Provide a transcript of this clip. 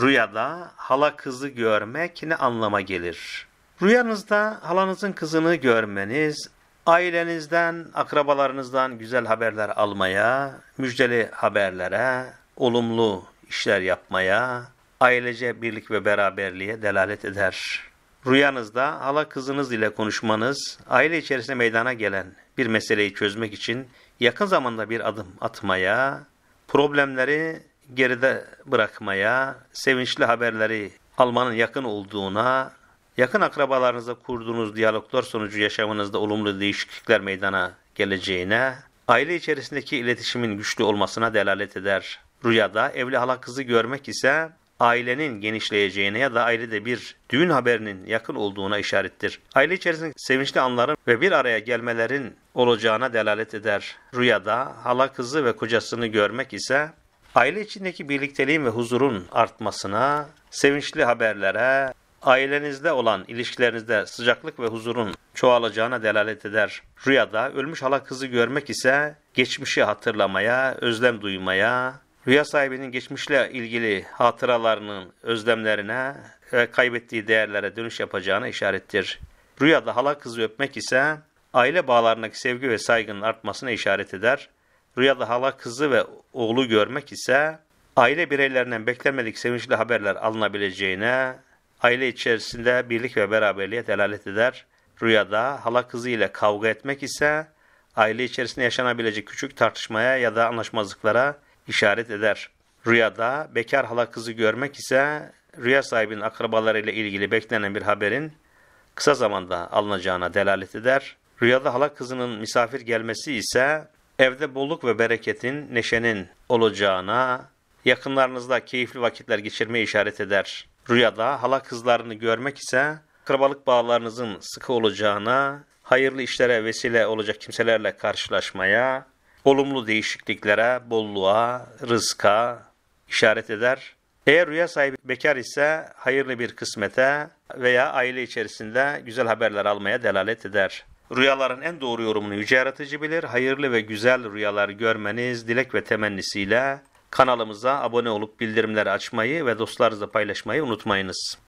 Rüyada hala kızı görmek ne anlama gelir? Rüyanızda halanızın kızını görmeniz, ailenizden, akrabalarınızdan güzel haberler almaya, müjdeli haberlere, olumlu işler yapmaya, ailece birlik ve beraberliğe delalet eder. Rüyanızda hala kızınız ile konuşmanız, aile içerisinde meydana gelen bir meseleyi çözmek için yakın zamanda bir adım atmaya, problemleri geride bırakmaya, sevinçli haberleri almanın yakın olduğuna, yakın akrabalarınızla kurduğunuz diyaloglar sonucu yaşamınızda olumlu değişiklikler meydana geleceğine, aile içerisindeki iletişimin güçlü olmasına delalet eder. Rüyada evli hala kızı görmek ise ailenin genişleyeceğine ya da ailede bir düğün haberinin yakın olduğuna işarettir. Aile içerisinde sevinçli anların ve bir araya gelmelerin olacağına delalet eder. Rüyada hala kızı ve kocasını görmek ise Aile içindeki birlikteliğin ve huzurun artmasına, sevinçli haberlere, ailenizde olan ilişkilerinizde sıcaklık ve huzurun çoğalacağına delalet eder. Rüyada ölmüş hala kızı görmek ise geçmişi hatırlamaya, özlem duymaya, rüya sahibinin geçmişle ilgili hatıralarının özlemlerine ve kaybettiği değerlere dönüş yapacağına işarettir. Rüyada hala kızı öpmek ise aile bağlarındaki sevgi ve saygının artmasına işaret eder. Rüyada hala kızı ve oğlu görmek ise aile bireylerinden beklenmedik sevinçli haberler alınabileceğine, aile içerisinde birlik ve beraberliğe delalet eder. Rüyada hala kızı ile kavga etmek ise aile içerisinde yaşanabilecek küçük tartışmaya ya da anlaşmazlıklara işaret eder. Rüyada bekar hala kızı görmek ise rüya sahibinin akrabalarıyla ilgili beklenen bir haberin kısa zamanda alınacağına delalet eder. Rüyada hala kızının misafir gelmesi ise evde bolluk ve bereketin, neşenin olacağına, yakınlarınızda keyifli vakitler geçirmeye işaret eder. Rüyada hala kızlarını görmek ise akrabalık bağlarınızın sıkı olacağına, hayırlı işlere vesile olacak kimselerle karşılaşmaya, olumlu değişikliklere, bolluğa, rızka işaret eder. Eğer rüya sahibi bekar ise hayırlı bir kısmete veya aile içerisinde güzel haberler almaya delalet eder. Rüyaların en doğru yorumunu yüce yaratıcı bilir. Hayırlı ve güzel rüyalar görmeniz dilek ve temennisiyle kanalımıza abone olup bildirimleri açmayı ve dostlarınızla paylaşmayı unutmayınız.